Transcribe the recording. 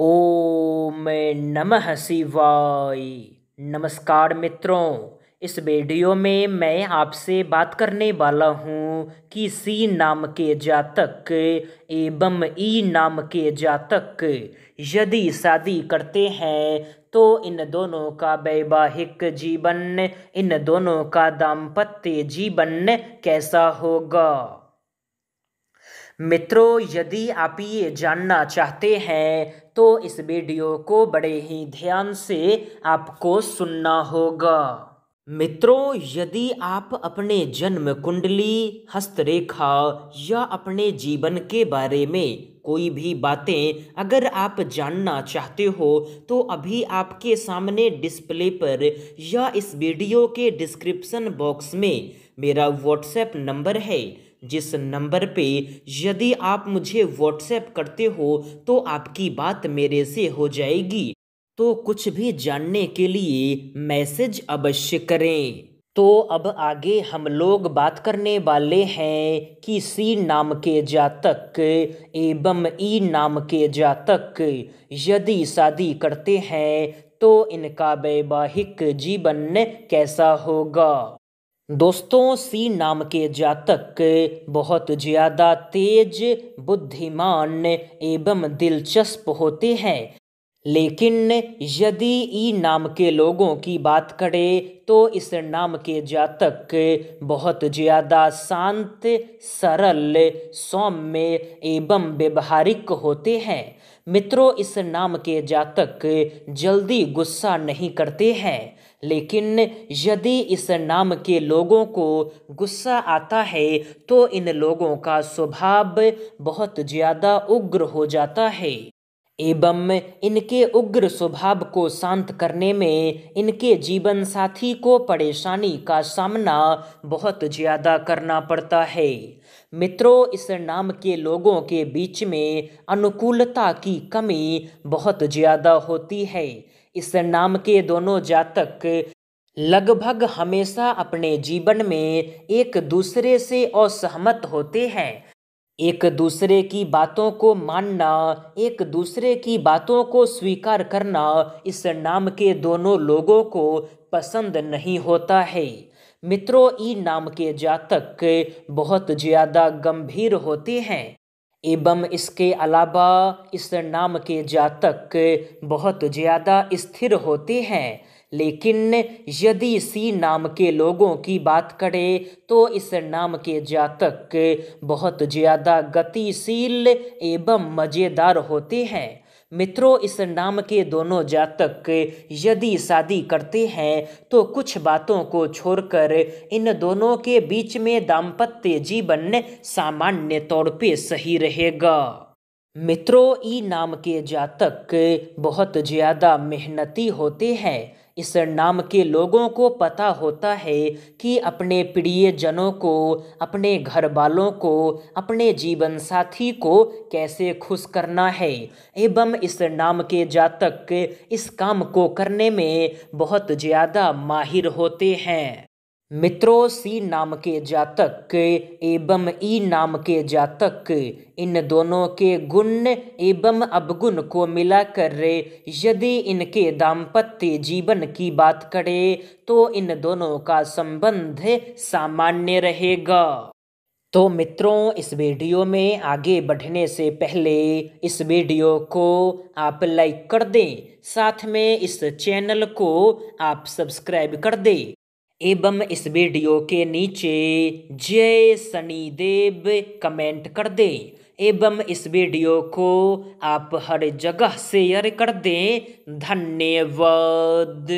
ओम नमः शिवाय नमस्कार मित्रों इस वीडियो में मैं आपसे बात करने वाला हूँ कि सी नाम के जातक एवं ई नाम के जातक यदि शादी करते हैं तो इन दोनों का वैवाहिक जीवन इन दोनों का दाम्पत्य जीवन कैसा होगा मित्रों यदि आप ये जानना चाहते हैं तो इस वीडियो को बड़े ही ध्यान से आपको सुनना होगा मित्रों यदि आप अपने जन्म कुंडली हस्तरेखा या अपने जीवन के बारे में कोई भी बातें अगर आप जानना चाहते हो तो अभी आपके सामने डिस्प्ले पर या इस वीडियो के डिस्क्रिप्शन बॉक्स में मेरा व्हाट्सएप नंबर है जिस नंबर पे यदि आप मुझे व्हाट्सएप करते हो तो आपकी बात मेरे से हो जाएगी तो कुछ भी जानने के लिए मैसेज अवश्य करें तो अब आगे हम लोग बात करने वाले हैं कि सी नाम के जातक एवं ई नाम के जातक यदि शादी करते हैं तो इनका वैवाहिक जीवन कैसा होगा दोस्तों सी नाम के जातक बहुत ज़्यादा तेज बुद्धिमान एवं दिलचस्प होते हैं लेकिन यदि ई नाम के लोगों की बात करें तो इस नाम के जातक बहुत ज़्यादा शांत सरल सौम्य एवं व्यवहारिक होते हैं मित्रों इस नाम के जातक जल्दी गुस्सा नहीं करते हैं लेकिन यदि इस नाम के लोगों को गुस्सा आता है तो इन लोगों का स्वभाव बहुत ज़्यादा उग्र हो जाता है एवं इनके उग्र स्वभाव को शांत करने में इनके जीवन साथी को परेशानी का सामना बहुत ज़्यादा करना पड़ता है मित्रों इस नाम के लोगों के बीच में अनुकूलता की कमी बहुत ज़्यादा होती है इस नाम के दोनों जातक लगभग हमेशा अपने जीवन में एक दूसरे से असहमत होते हैं एक दूसरे की बातों को मानना एक दूसरे की बातों को स्वीकार करना इस नाम के दोनों लोगों को पसंद नहीं होता है मित्रों ई नाम के जातक बहुत ज़्यादा गंभीर होते हैं एवं इसके अलावा इस नाम के जातक बहुत ज़्यादा स्थिर होते हैं लेकिन यदि इसी नाम के लोगों की बात करें तो इस नाम के जातक बहुत ज़्यादा गतिशील एवं मज़ेदार होते हैं मित्रों इस नाम के दोनों जातक यदि शादी करते हैं तो कुछ बातों को छोड़कर इन दोनों के बीच में दाम्पत्य जीवन सामान्य तौर पे सही रहेगा मित्रों ई नाम के जातक बहुत ज़्यादा मेहनती होते हैं इस नाम के लोगों को पता होता है कि अपने प्रिय जनों को अपने घर वालों को अपने जीवन साथी को कैसे खुश करना है एवं इस नाम के जातक इस काम को करने में बहुत ज़्यादा माहिर होते हैं मित्रों सी नाम के जातक एवं ई नाम के जातक इन दोनों के गुण एवं अवगुण को मिलाकर यदि इनके दाम्पत्य जीवन की बात करें तो इन दोनों का संबंध सामान्य रहेगा तो मित्रों इस वीडियो में आगे बढ़ने से पहले इस वीडियो को आप लाइक कर दें साथ में इस चैनल को आप सब्सक्राइब कर दें एवं इस वीडियो के नीचे जय शनिदेव कमेंट कर दें एवं इस वीडियो को आप हर जगह शेयर कर दें धन्यवाद